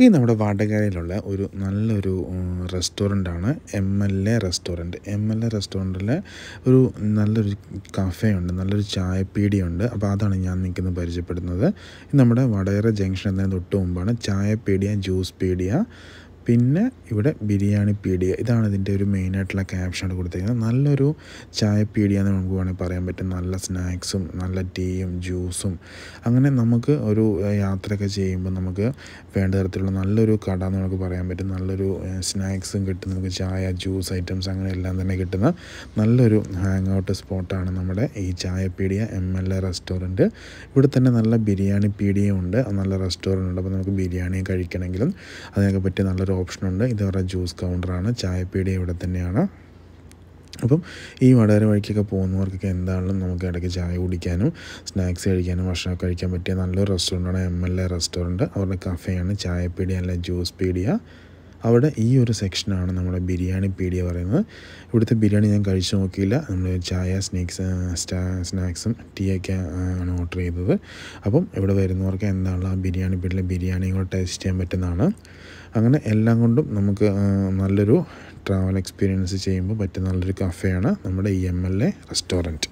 ഈ നമ്മുടെ വാടകയിലുള്ള ഒരു നല്ലൊരു റെസ്റ്റോറൻ്റാണ് M L A restaurant M L A റെസ്റ്റോറൻറ്റിൽ ഒരു നല്ലൊരു കഫേയുണ്ട് നല്ലൊരു ചായപ്പീടിയുണ്ട് അപ്പോൾ അതാണ് ഞാൻ നിൽക്കുന്ന പരിചയപ്പെടുന്നത് നമ്മുടെ വടകര ജംഗ്ഷൻ എന്നതിന് തൊട്ട് മുമ്പാണ് ചായപ്പീടിയ ജ്യൂസ് പീടിയ പിന്നെ ഇവിടെ ബിരിയാണി പീഡിയ ഇതാണ് ഇതിൻ്റെ ഒരു മെയിനായിട്ടുള്ള ക്യാപ്ഷനായിട്ട് കൊടുത്തിരിക്കുന്നത് നല്ലൊരു ചായ പീടിക എന്ന് നമുക്ക് വേണമെങ്കിൽ പറയാൻ പറ്റും നല്ല സ്നാക്സും നല്ല ടീയും ജ്യൂസും അങ്ങനെ നമുക്ക് ഒരു യാത്രയൊക്കെ ചെയ്യുമ്പോൾ നമുക്ക് വേണ്ട തരത്തിലുള്ള നല്ലൊരു കട എന്ന് നമുക്ക് പറയാൻ പറ്റും നല്ലൊരു സ്നാക്സും കിട്ടും നമുക്ക് ചായ ജ്യൂസ് ഐറ്റംസ് അങ്ങനെ എല്ലാം തന്നെ കിട്ടുന്ന നല്ലൊരു ഹാങ് ഔട്ട് സ്പോട്ടാണ് നമ്മുടെ ഈ Chaya Peedika M L A restaurant ഇവിടെ തന്നെ നല്ല ബിരിയാണി പീഡിയ ഉണ്ട് നല്ല റെസ്റ്റോറൻറ്റ് ഉണ്ട് അപ്പോൾ നമുക്ക് ബിരിയാണി കഴിക്കണമെങ്കിലും അതിനൊക്കെ പറ്റിയ നല്ലൊരു ഒരു ഓപ്ഷനുണ്ട് ഇത് അവരുടെ ജ്യൂസ് കൗണ്ടറാണ് ചായപ്പീടി ഇവിടെ തന്നെയാണ് അപ്പം ഈ വടകര വഴിക്കൊക്കെ പോകുന്നവർക്കൊക്കെ എന്താണെങ്കിലും നമുക്ക് ഇടയ്ക്ക് ചായ കുടിക്കാനും സ്നാക്സ് കഴിക്കാനും ഭക്ഷണം കഴിക്കാൻ പറ്റിയ നല്ലൊരു റെസ്റ്റോറൻറ്റാണ് എം എൽ എ റെസ്റ്റോറൻറ്റ് അവരുടെ കഫേയാണ് ചായപ്പീടിയ അല്ലെങ്കിൽ ജ്യൂസ് പീടിയ അവിടെ ഈ ഒരു സെക്ഷനാണ് നമ്മുടെ ബിരിയാണി പീടിയ പറയുന്നത് ഇവിടുത്തെ ബിരിയാണി ഞാൻ കഴിച്ചു നോക്കിയില്ല നമ്മൾ ചായ സ്റ്റാ സ്നാക്സും ടീയൊക്കെ ആണ് ഓർഡർ ചെയ്തത് അപ്പം ഇവിടെ വരുന്നവർക്ക് എന്താണ് ആ ബിരിയാണി പീടിയ ബിരിയാണി കൂടെ ടേസ്റ്റ് ചെയ്യാൻ പറ്റുന്നതാണ് അങ്ങനെ എല്ലാം കൊണ്ടും നമുക്ക് നല്ലൊരു ട്രാവൽ എക്സ്പീരിയൻസ് ചെയ്യുമ്പോൾ പറ്റുന്ന നല്ലൊരു കഫേയാണ് നമ്മുടെ ഈ എം എൽ എ റെസ്റ്റോറൻറ്റ്